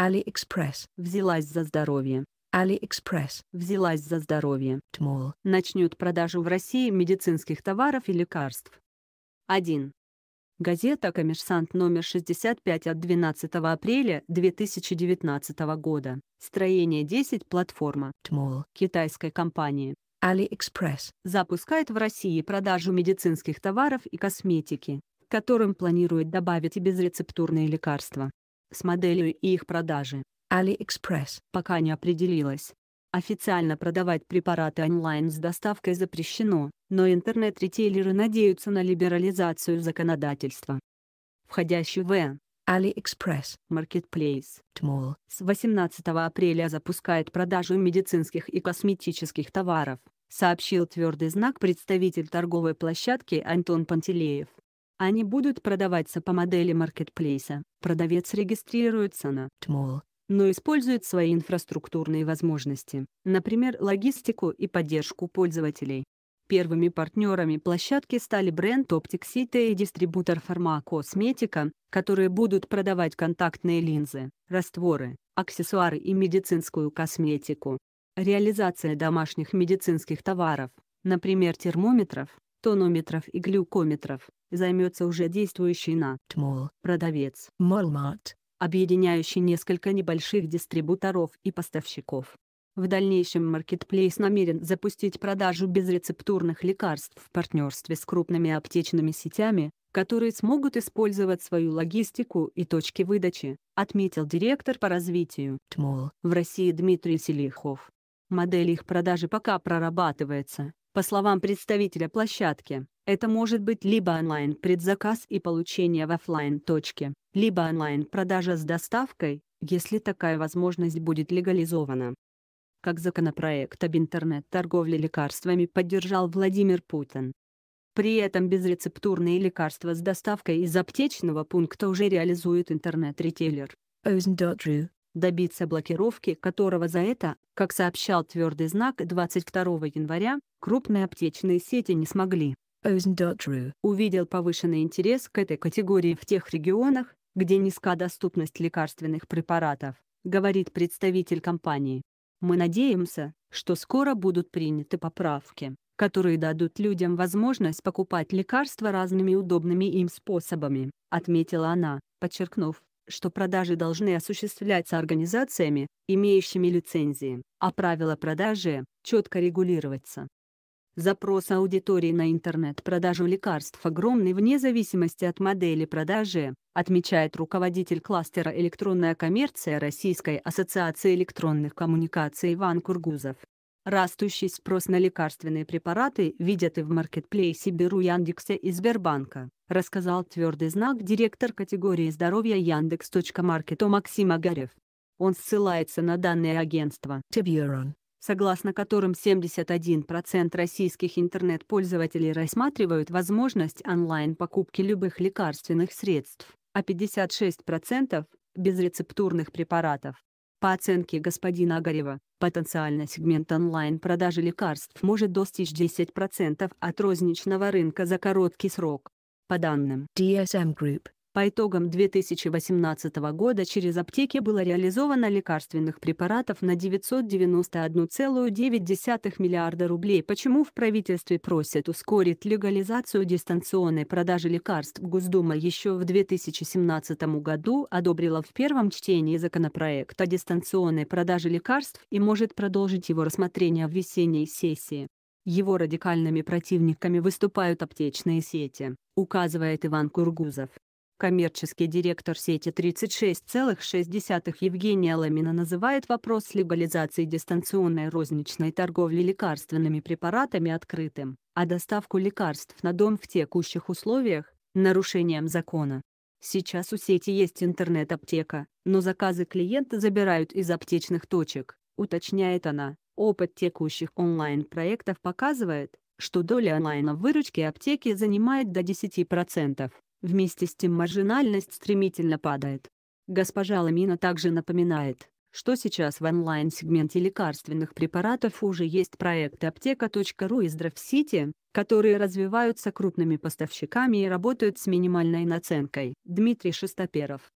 AliExpress взялась за здоровье. AliExpress взялась за здоровье. Tmall начнет продажу в России медицинских товаров и лекарств. 1. Газета «Коммерсант» номер 65 от 12 апреля 2019 года. Строение 10 платформа Tmall китайской компании. AliExpress запускает в России продажу медицинских товаров и косметики, которым планирует добавить и безрецептурные лекарства с моделью и их продажи. AliExpress пока не определилась. Официально продавать препараты онлайн с доставкой запрещено, но интернет ретейлеры надеются на либерализацию законодательства. Входящий в AliExpress Marketplace Tmall с 18 апреля запускает продажу медицинских и косметических товаров, сообщил твердый знак представитель торговой площадки Антон Пантелеев. Они будут продаваться по модели маркетплейса. Продавец регистрируется на Tmall, но использует свои инфраструктурные возможности, например, логистику и поддержку пользователей. Первыми партнерами площадки стали бренд Optic City и дистрибутор фармакосметика, которые будут продавать контактные линзы, растворы, аксессуары и медицинскую косметику. Реализация домашних медицинских товаров, например термометров, тонометров и глюкометров, займется уже действующий на ТМОЛ продавец Walmart, объединяющий несколько небольших дистрибуторов и поставщиков. В дальнейшем Marketplace намерен запустить продажу безрецептурных лекарств в партнерстве с крупными аптечными сетями, которые смогут использовать свою логистику и точки выдачи, отметил директор по развитию ТМОЛ в России Дмитрий Селихов. Модель их продажи пока прорабатывается, по словам представителя площадки, это может быть либо онлайн-предзаказ и получение в офлайн точке либо онлайн-продажа с доставкой, если такая возможность будет легализована. Как законопроект об интернет-торговле лекарствами поддержал Владимир Путин. При этом безрецептурные лекарства с доставкой из аптечного пункта уже реализует интернет-ритейлер добиться блокировки, которого за это, как сообщал твердый знак 22 января, крупные аптечные сети не смогли. Увидел повышенный интерес к этой категории в тех регионах, где низка доступность лекарственных препаратов, говорит представитель компании. Мы надеемся, что скоро будут приняты поправки, которые дадут людям возможность покупать лекарства разными удобными им способами, отметила она, подчеркнув, что продажи должны осуществляться организациями, имеющими лицензии, а правила продажи четко регулироваться. Запрос аудитории на интернет-продажу лекарств огромный вне зависимости от модели продажи, отмечает руководитель кластера «Электронная коммерция» Российской ассоциации электронных коммуникаций Иван Кургузов. Растущий спрос на лекарственные препараты видят и в маркетплейсе Беру Яндекса и Сбербанка, рассказал твердый знак директор категории здоровья Яндекс.Маркету Максим Агарев. Он ссылается на данные агентства Tiburon, согласно которым 71% российских интернет-пользователей рассматривают возможность онлайн-покупки любых лекарственных средств, а 56% – безрецептурных препаратов. По оценке господина Огарева, потенциально сегмент онлайн-продажи лекарств может достичь 10% от розничного рынка за короткий срок. По данным DSM Group, по итогам 2018 года через аптеки было реализовано лекарственных препаратов на 991,9 миллиарда рублей. Почему в правительстве просят ускорить легализацию дистанционной продажи лекарств? Госдума еще в 2017 году одобрила в первом чтении законопроект о дистанционной продаже лекарств и может продолжить его рассмотрение в весенней сессии. Его радикальными противниками выступают аптечные сети, указывает Иван Кургузов. Коммерческий директор сети 36,6 Евгения Ламина называет вопрос легализации дистанционной розничной торговли лекарственными препаратами открытым, а доставку лекарств на дом в текущих условиях – нарушением закона. Сейчас у сети есть интернет-аптека, но заказы клиента забирают из аптечных точек, уточняет она. Опыт текущих онлайн-проектов показывает, что доля онлайна выручки выручке аптеки занимает до 10%. Вместе с тем маржинальность стремительно падает. Госпожа Ламина также напоминает, что сейчас в онлайн-сегменте лекарственных препаратов уже есть проекты аптека.ру и Здравсити, которые развиваются крупными поставщиками и работают с минимальной наценкой. Дмитрий Шестоперов